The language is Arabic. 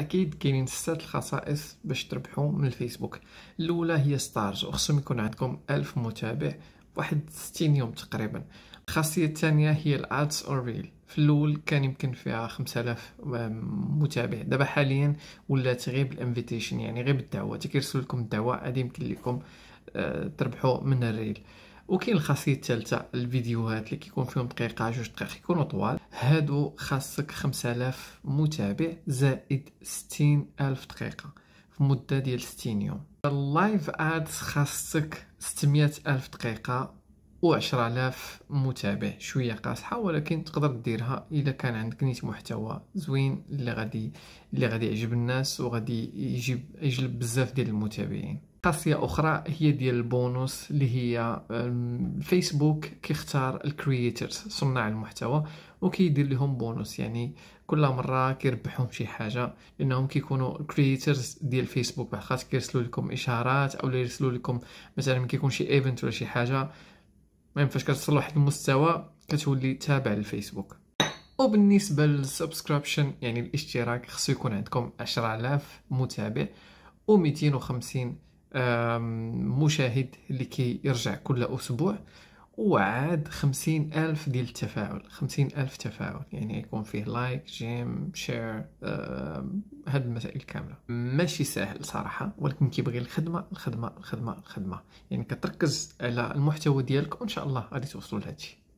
اكيد كاينين ستة الخصائص باش تربحوا من الفيسبوك الاولى هي ستارز وخصهم يكون عندكم ألف متابع واحد 60 يوم تقريبا الخاصيه الثانيه هي الادز اور ريل في الاول كان يمكن فيها 5000 متابع دابا حاليا ولات غير بالانفيتيشن يعني غير بالدعوه تكيرسل لكم الدعوه غادي يمكن لكم آه، تربحوا من الريل وكاين الخاصيه الثالثه الفيديوهات اللي كيكون فيهم دقيقه جوج دقائق يكونوا طوال هادو خاصك 5000 متابع زائد 60000 دقيقه في مده ديال 60 يوم اللايف ادز خاصك 600 الف دقيقه وعشرة آلاف متابع شوية قاصحة ولكن تقدر ديرها إذا كان عندك نيت محتوى زوين اللي غادي اللي غادي يعجب الناس وغادي يجيب يجلب بزاف ديال المتابعين خاصية أخرى هي ديال البونص اللي هي الفيسبوك كيختار الكرييترز صناع المحتوى وكيدير لهم بونص يعني كل مرة كيربحهم شي حاجة لأنهم كيكونوا كرييترز ديال فيسبوك بحال خاص كيرسلوا لكم إشارات أو يرسلوا لكم مثلا كيكون شي ايفنت ولا شي حاجة المهم فاش كتوصل لواحد المستوى كتولي تابع للفيسبوك وبالنسبه للسبسكريبشن يعني الاشتراك خصو يكون عندكم آلاف متابع و وخمسين مشاهد اللي كيرجع يرجع كل اسبوع وعاد خمسين ألف ديال التفاعل خمسين ألف تفاعل يعني يكون فيه لايك جيم شير هاد المسائل كاملة ماشي ساهل صراحه ولكن كيبغي الخدمه الخدمه الخدمه الخدمه يعني كتركز على المحتوى ديالك وان شاء الله غادي توصلوا لهادشي